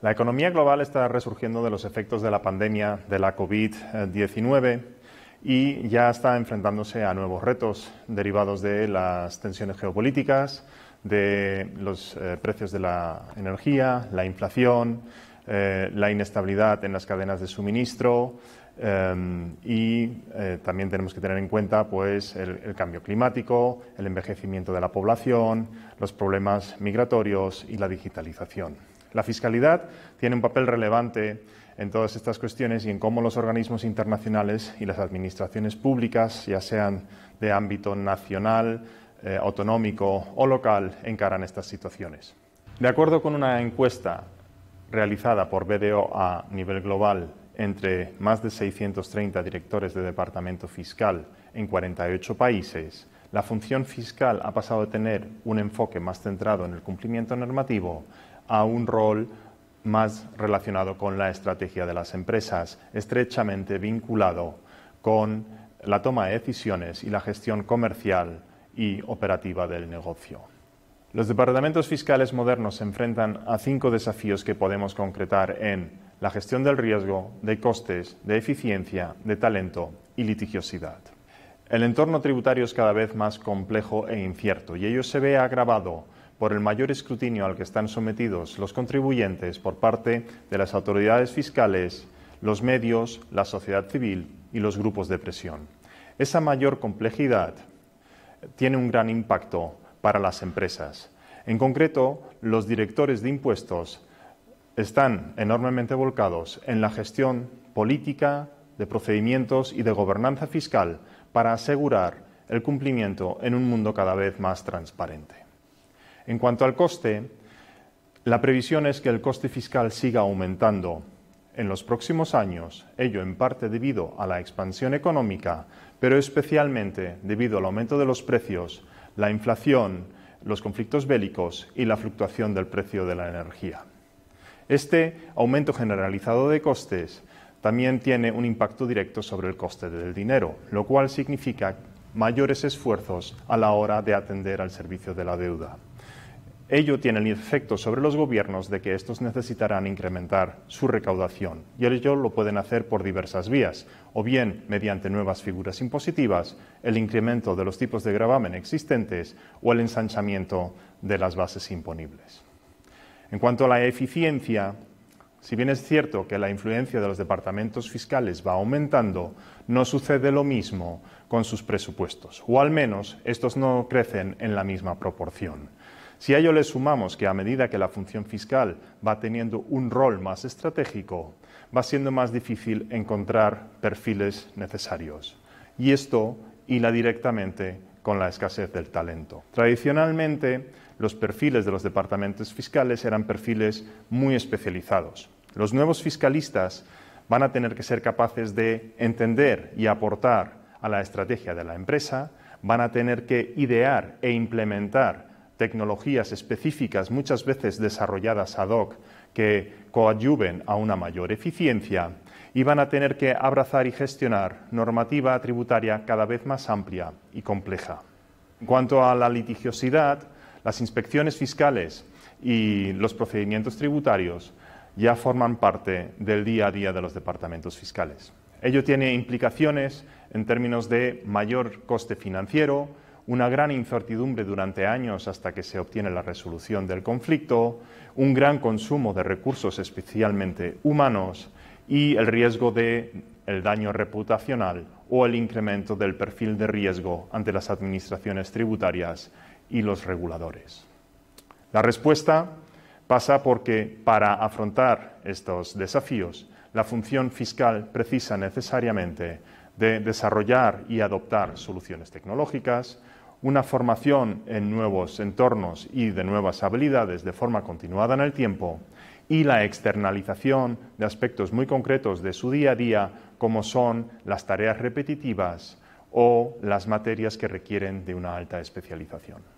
La economía global está resurgiendo de los efectos de la pandemia de la COVID-19 y ya está enfrentándose a nuevos retos derivados de las tensiones geopolíticas, de los eh, precios de la energía, la inflación, eh, la inestabilidad en las cadenas de suministro em, y eh, también tenemos que tener en cuenta pues, el cambio climático, el envejecimiento de la población, los problemas migratorios y la digitalización. La fiscalidad tiene un papel relevante en todas estas cuestiones y en cómo los organismos internacionales y las administraciones públicas, ya sean de ámbito nacional, eh, autonómico o local, encaran estas situaciones. De acuerdo con una encuesta realizada por BDO a nivel global entre más de 630 directores de departamento fiscal en 48 países, la función fiscal ha pasado de tener un enfoque más centrado en el cumplimiento normativo a un rol más relacionado con la estrategia de las empresas, estrechamente vinculado con la toma de decisiones y la gestión comercial y operativa del negocio. Los departamentos fiscales modernos se enfrentan a cinco desafíos que podemos concretar en la gestión del riesgo, de costes, de eficiencia, de talento y litigiosidad. El entorno tributario es cada vez más complejo e incierto y ello se ve agravado por el mayor escrutinio al que están sometidos los contribuyentes por parte de las autoridades fiscales, los medios, la sociedad civil y los grupos de presión. Esa mayor complejidad tiene un gran impacto para las empresas. En concreto, los directores de impuestos están enormemente volcados en la gestión política, de procedimientos y de gobernanza fiscal para asegurar el cumplimiento en un mundo cada vez más transparente. En cuanto al coste, la previsión es que el coste fiscal siga aumentando en los próximos años, ello en parte debido a la expansión económica, pero especialmente debido al aumento de los precios, la inflación, los conflictos bélicos y la fluctuación del precio de la energía. Este aumento generalizado de costes también tiene un impacto directo sobre el coste del dinero, lo cual significa mayores esfuerzos a la hora de atender al servicio de la deuda. Ello tiene el efecto sobre los gobiernos de que estos necesitarán incrementar su recaudación y ello lo pueden hacer por diversas vías, o bien mediante nuevas figuras impositivas, el incremento de los tipos de gravamen existentes o el ensanchamiento de las bases imponibles. En cuanto a la eficiencia, si bien es cierto que la influencia de los departamentos fiscales va aumentando, no sucede lo mismo con sus presupuestos, o al menos estos no crecen en la misma proporción. Si a ello le sumamos que a medida que la función fiscal va teniendo un rol más estratégico, va siendo más difícil encontrar perfiles necesarios. Y esto hila directamente con la escasez del talento. Tradicionalmente, los perfiles de los departamentos fiscales eran perfiles muy especializados. Los nuevos fiscalistas van a tener que ser capaces de entender y aportar a la estrategia de la empresa, van a tener que idear e implementar tecnologías específicas, muchas veces desarrolladas ad hoc, que coadyuven a una mayor eficiencia y van a tener que abrazar y gestionar normativa tributaria cada vez más amplia y compleja. En cuanto a la litigiosidad, las inspecciones fiscales y los procedimientos tributarios ya forman parte del día a día de los departamentos fiscales. Ello tiene implicaciones en términos de mayor coste financiero, una gran incertidumbre durante años hasta que se obtiene la resolución del conflicto, un gran consumo de recursos especialmente humanos y el riesgo de el daño reputacional o el incremento del perfil de riesgo ante las administraciones tributarias y los reguladores. La respuesta pasa porque para afrontar estos desafíos, la función fiscal precisa necesariamente de desarrollar y adoptar soluciones tecnológicas, una formación en nuevos entornos y de nuevas habilidades de forma continuada en el tiempo y la externalización de aspectos muy concretos de su día a día como son las tareas repetitivas o las materias que requieren de una alta especialización.